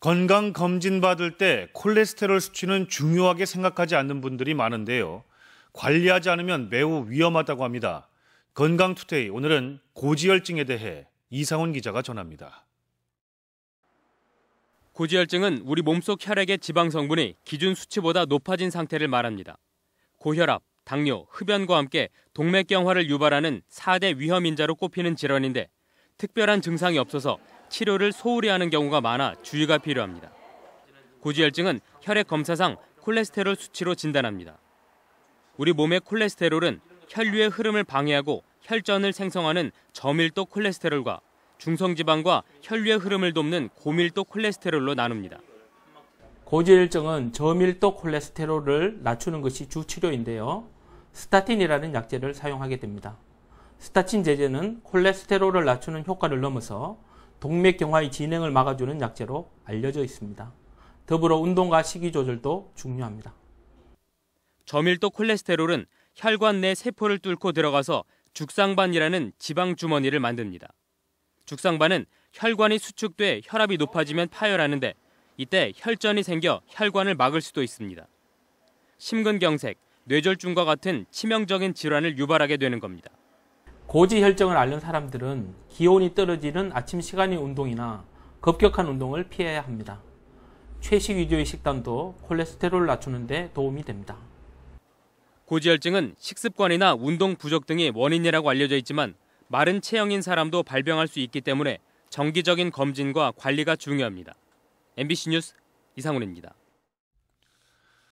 건강 검진 받을 때 콜레스테롤 수치는 중요하게 생각하지 않는 분들이 많은데요. 관리하지 않으면 매우 위험하다고 합니다. 건강 투데이 오늘은 고지혈증에 대해 이상훈 기자가 전합니다. 고지혈증은 우리 몸속 혈액의 지방 성분이 기준 수치보다 높아진 상태를 말합니다. 고혈압, 당뇨, 흡연과 함께 동맥경화를 유발하는 4대 위험 인자로 꼽히는 질환인데 특별한 증상이 없어서 치료를 소홀히 하는 경우가 많아 주의가 필요합니다. 고지혈증은 혈액 검사상 콜레스테롤 수치로 진단합니다. 우리 몸의 콜레스테롤은 혈류의 흐름을 방해하고 혈전을 생성하는 저밀도 콜레스테롤과 중성지방과 혈류의 흐름을 돕는 고밀도 콜레스테롤로 나눕니다. 고지혈증은 저밀도 콜레스테롤을 낮추는 것이 주 치료인데요. 스타틴이라는 약제를 사용하게 됩니다. 스타틴 제제는 콜레스테롤을 낮추는 효과를 넘어서 동맥경화의 진행을 막아주는 약재로 알려져 있습니다. 더불어 운동과 식이 조절도 중요합니다. 저밀도 콜레스테롤은 혈관 내 세포를 뚫고 들어가서 죽상반이라는 지방 주머니를 만듭니다. 죽상반은 혈관이 수축돼 혈압이 높아지면 파열하는데 이때 혈전이 생겨 혈관을 막을 수도 있습니다. 심근경색, 뇌졸중과 같은 치명적인 질환을 유발하게 되는 겁니다. 고지혈증을 앓는 사람들은 기온이 떨어지는 아침 시간의 운동이나 급격한 운동을 피해야 합니다. 최식 위주의 식단도 콜레스테롤을 낮추는데 도움이 됩니다. 고지혈증은 식습관이나 운동 부족 등이 원인이라고 알려져 있지만 마른 체형인 사람도 발병할 수 있기 때문에 정기적인 검진과 관리가 중요합니다. MBC 뉴스 이상훈입니다.